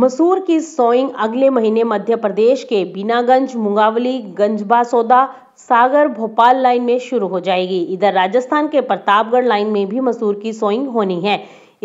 मसूर की सोइंग अगले महीने मध्य प्रदेश के बीनागंज मुंगावली गंजबासौदा सागर भोपाल लाइन में शुरू हो जाएगी इधर राजस्थान के प्रतापगढ़ लाइन में भी मसूर की सोइंग होनी है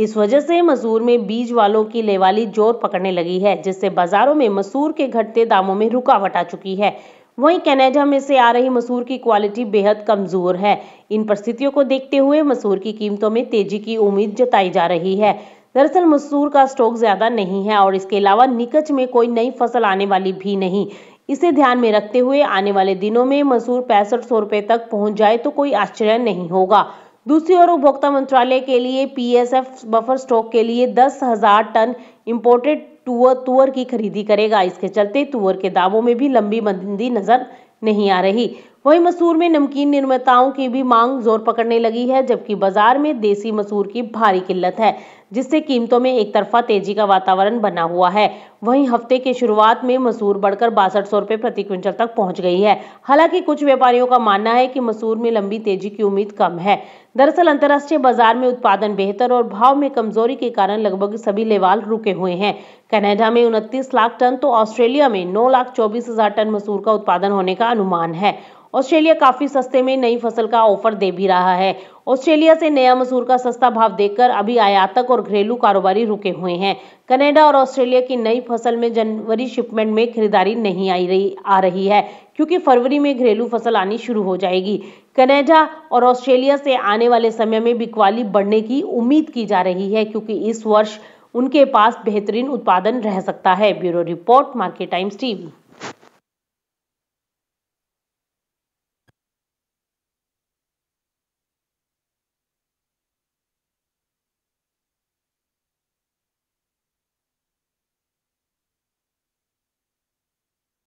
इस वजह से मसूर में बीज वालों की लेवाली जोर पकड़ने लगी है जिससे बाजारों में मसूर के घटते दामों में रुकावट आ चुकी है वहीं कनाडा में से आ रही मसूर की क्वालिटी बेहद कमजोर है इन परिस्थितियों को देखते हुए मसूर की कीमतों में तेजी की उम्मीद जताई जा रही है दरअसल मसूर का स्टॉक ज्यादा नहीं है और इसके अलावा निकच में कोई नई फसल आने वाली भी नहीं इसे ध्यान में रखते हुए आने वाले दिनों में मसूर पैंसठ सौ रुपए तक पहुंच जाए तो कोई आश्चर्य नहीं होगा दूसरी ओर उपभोक्ता मंत्रालय के लिए पीएसएफ बफर स्टॉक के लिए दस हजार टन इम्पोर्टेड टूअर तुअर की खरीदी करेगा इसके चलते तुअर के दामों में भी लंबी मंदी नजर नहीं आ रही वहीं मसूर में नमकीन निर्माताओं की भी मांग जोर पकड़ने लगी है जबकि बाजार में देसी मसूर की भारी किल्लत है जिससे कीमतों में एक तरफा तेजी का वातावरण बना हुआ है वहीं हफ्ते के शुरुआत में मसूर बढ़कर बासठ सौ रुपये प्रति क्विंटल तक पहुंच गई है हालांकि कुछ व्यापारियों का मानना है कि मसूर में लंबी तेजी की उम्मीद कम है दरअसल अंतर्राष्ट्रीय बाजार में उत्पादन बेहतर और भाव में कमजोरी के कारण लगभग सभी लेवाल रुके हुए हैं कनाडा में उनतीस लाख टन तो ऑस्ट्रेलिया में नौ लाख चौबीस हजार टन मसूर का उत्पादन होने का अनुमान है ऑस्ट्रेलिया काफी सस्ते में नई फसल का ऑफर दे भी रहा है ऑस्ट्रेलिया से नया मसूर का सस्ता भाव देखकर अभी आयातक और घरेलू कारोबारी रुके हुए हैं कनाडा और ऑस्ट्रेलिया की नई फसल में जनवरी शिपमेंट में खरीदारी नहीं आई रही आ रही है क्योंकि फरवरी में घरेलू फसल आनी शुरू हो जाएगी कनाडा और ऑस्ट्रेलिया से आने वाले समय में बिकवाली बढ़ने की उम्मीद की जा रही है क्योंकि इस वर्ष उनके पास बेहतरीन उत्पादन रह सकता है bureau report market Times TV